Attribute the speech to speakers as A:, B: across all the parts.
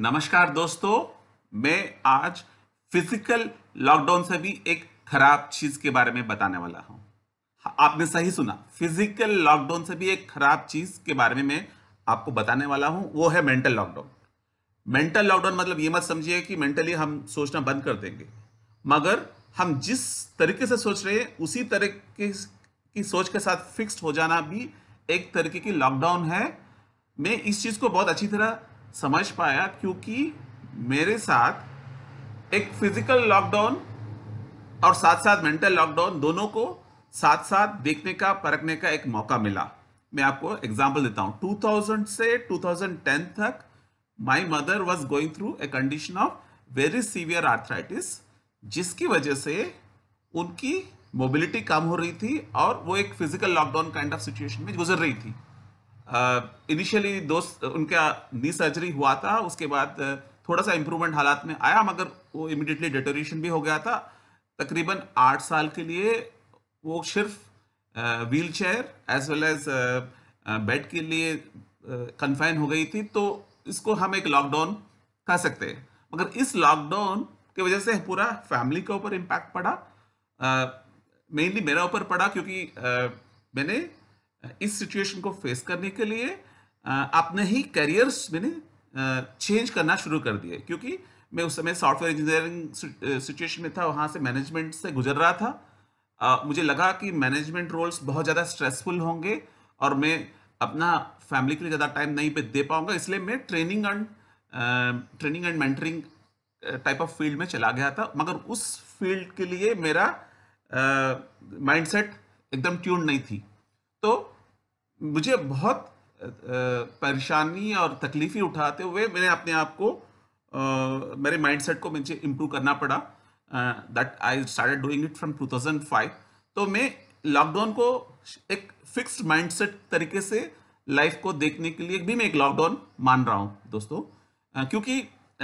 A: नमस्कार दोस्तों मैं आज फिजिकल लॉकडाउन से भी एक खराब चीज के बारे में बताने वाला हूं आपने सही सुना फिजिकल लॉकडाउन से भी एक खराब चीज के बारे में मैं आपको बताने वाला हूं वो है मेंटल लॉकडाउन मेंटल लॉकडाउन मतलब ये मत समझिए कि मेंटली हम सोचना बंद कर देंगे मगर हम जिस तरीके से सोच रहे हैं उसी तरीके की सोच के साथ फिक्स्ड हो जाना भी एक तरीके की लॉकडाउन है मैं इस चीज को बहुत अच्छी तरह समझ पाया क्योंकि मेरे साथ एक फिजिकल लॉकडाउन और साथ साथ मेंटल लॉकडाउन दोनों को साथ साथ देखने का परखने का एक मौका मिला मैं आपको एग्जाम्पल देता हूँ 2000 से 2010 तक my mother was going through a condition of very severe arthritis जिसकी वजह से उनकी मोबिलिटी कम हो रही थी और वो एक physical lockdown kind of situation में गुजर रही थी इनिशियली दो उनका नी सर्जरी हुआ था उसके बाद थोड़ा सा इम्प्रूवमेंट हालात में आया मगर वो इमिडिएटली डिटोरेशन भी हो गया था तकरीबन आठ साल के लिए वो सिर्फ wheel chair as well as bed के लिए कन्फाइन हो गई थी तो इसको हम एक लॉकडाउन कह सकते हैं मगर इस लॉकडाउन की वजह से पूरा फैमिली के ऊपर इम्पैक्ट पड़ा मेनली मेरा ऊपर पड़ा क्योंकि uh, मैंने इस सिचुएशन को फेस करने के लिए अपने ही करियर्स मैंने चेंज करना शुरू कर दिए क्योंकि मैं उस समय सॉफ्टवेयर इंजीनियरिंग सिचुएशन में था वहाँ से मैनेजमेंट से गुजर रहा था आ, मुझे लगा कि मैनेजमेंट रोल्स बहुत ज़्यादा स्ट्रेसफुल होंगे और मैं अपना फैमिली के लिए ज़्यादा टाइम नहीं दे पाऊँगा इसलिए मैं training and training and mentoring type of field में चला गया था मगर उस फील्ड के लिए मेरा माइंडसेट एकदम ट्यून नहीं थी तो मुझे बहुत परेशानी और तकलीफ़ी उठाते हुए मैंने अपने आप को मेरे माइंडसेट को मुझे इम्प्रूव करना पड़ा that I start doing it from 2005 तो मैं लॉकडाउन को एक फिक्स्ड माइंडसेट तरीके से लाइफ को देखने के लिए भी मैं एक लॉकडाउन मान रहा हूँ दोस्तों क्योंकि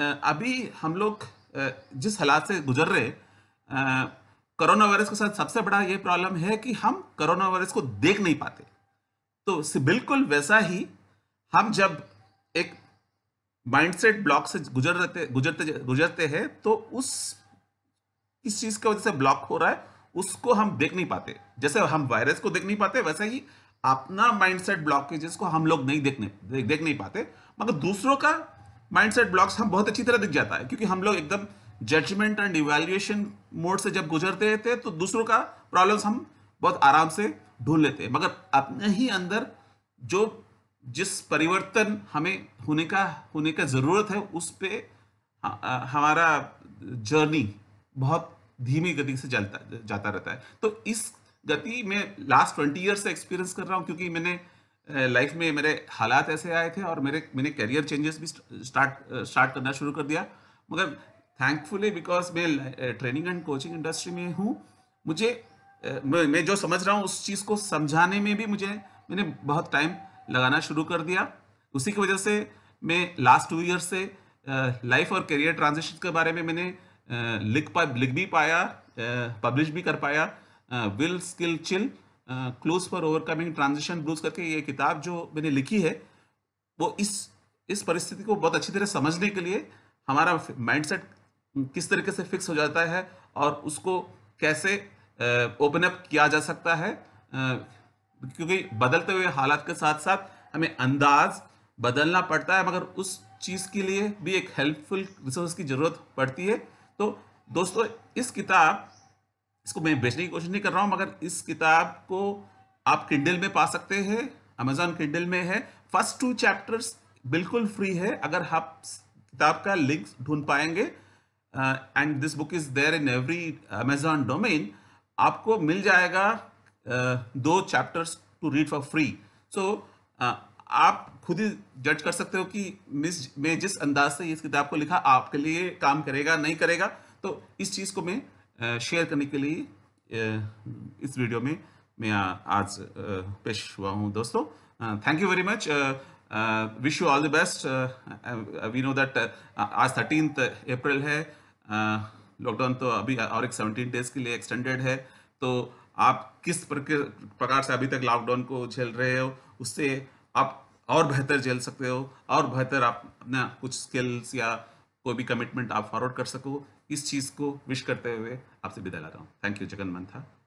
A: अभी हम लोग जिस हालात से गुजर रहे कोरोना वायरस के साथ सबसे बड़ा ये प्रॉब्लम है कि हम कोरोना वायरस को देख नहीं पाते तो बिल्कुल वैसा ही हम जब एक माइंडसेट ब्लॉक से गुजर रहते गुजरते गुजरते हैं तो उस इस चीज़ की वजह से ब्लॉक हो रहा है उसको हम देख नहीं पाते जैसे हम वायरस को देख नहीं पाते वैसे ही अपना माइंडसेट है जिसको हम लोग नहीं देखने देख, देख नहीं पाते मगर दूसरों का माइंडसेट ब्लॉक्स हम बहुत अच्छी तरह दिख जाता है क्योंकि हम लोग एकदम जजमेंट एंड इवेल्युएशन मोड से जब गुजरते थे तो दूसरों का प्रॉब्लम्स हम बहुत आराम से ढूंढ लेते हैं मगर अपने ही अंदर जो जिस परिवर्तन हमें होने का होने का ज़रूरत है उस पर हाँ, हमारा जर्नी बहुत धीमी गति से चलता जाता रहता है तो इस गति में लास्ट ट्वेंटी ईयर से एक्सपीरियंस कर रहा हूँ क्योंकि मैंने लाइफ में मेरे हालात ऐसे आए थे और मेरे मैंने करियर चेंजेस भी स्टार्ट स्टार्ट करना शुरू कर दिया मगर थैंकफुली बिकॉज मैं ट्रेनिंग एंड कोचिंग इंडस्ट्री में हूँ मुझे मैं जो समझ रहा हूँ उस चीज़ को समझाने में भी मुझे मैंने बहुत टाइम लगाना शुरू कर दिया उसी की वजह से मैं लास्ट टू ईयर से लाइफ और करियर ट्रांजिशन के बारे में मैंने लिख पा लिख भी पाया पब्लिश भी कर पाया will skill chill close for overcoming transition blues करके ये किताब जो मैंने लिखी है वो इस इस परिस्थिति को बहुत अच्छी तरह समझने के लिए हमारा माइंडसेट किस तरीके से फिक्स हो जाता है और उसको कैसे ओपन अप किया जा सकता है क्योंकि बदलते हुए हालात के साथ साथ हमें अंदाज बदलना पड़ता है मगर उस चीज़ के लिए भी एक हेल्पफुल रिसोर्स की ज़रूरत पड़ती है तो दोस्तों इस किताब इसको मैं बेचने की कोशिश नहीं कर रहा हूँ मगर इस किताब को आप किंडल में पा सकते हैं अमेजोन किंडल में है फर्स्ट टू चैप्टर्स बिल्कुल फ्री है अगर आप हाँ किताब का लिंक ढूंढ पाएंगे and this book is there in every Amazon domain आपको मिल जाएगा दो chapters to read for free so आप खुद ही जज कर सकते हो कि मिस मैं जिस अंदाज से इस किताब को लिखा आपके लिए काम करेगा नहीं करेगा तो इस चीज़ को मैं शेयर करने के लिए इस वीडियो में मैं आज पेश हुआ हूँ दोस्तों thank you very much wish you all the best we know that आज थर्टीन अप्रैल है uh, लॉकडाउन तो अभी और एक सेवनटीन डेज के लिए एक्सटेंडेड है तो आप किस प्रकार से अभी तक लॉकडाउन को झेल रहे हो उससे आप और बेहतर झेल सकते हो और बेहतर आप अपना कुछ स्किल्स या कोई भी कमिटमेंट आप फॉरवर्ड कर सको इस चीज़ को विश करते हुए आपसे विदा लेता हूँ थैंक यू जगन मंथा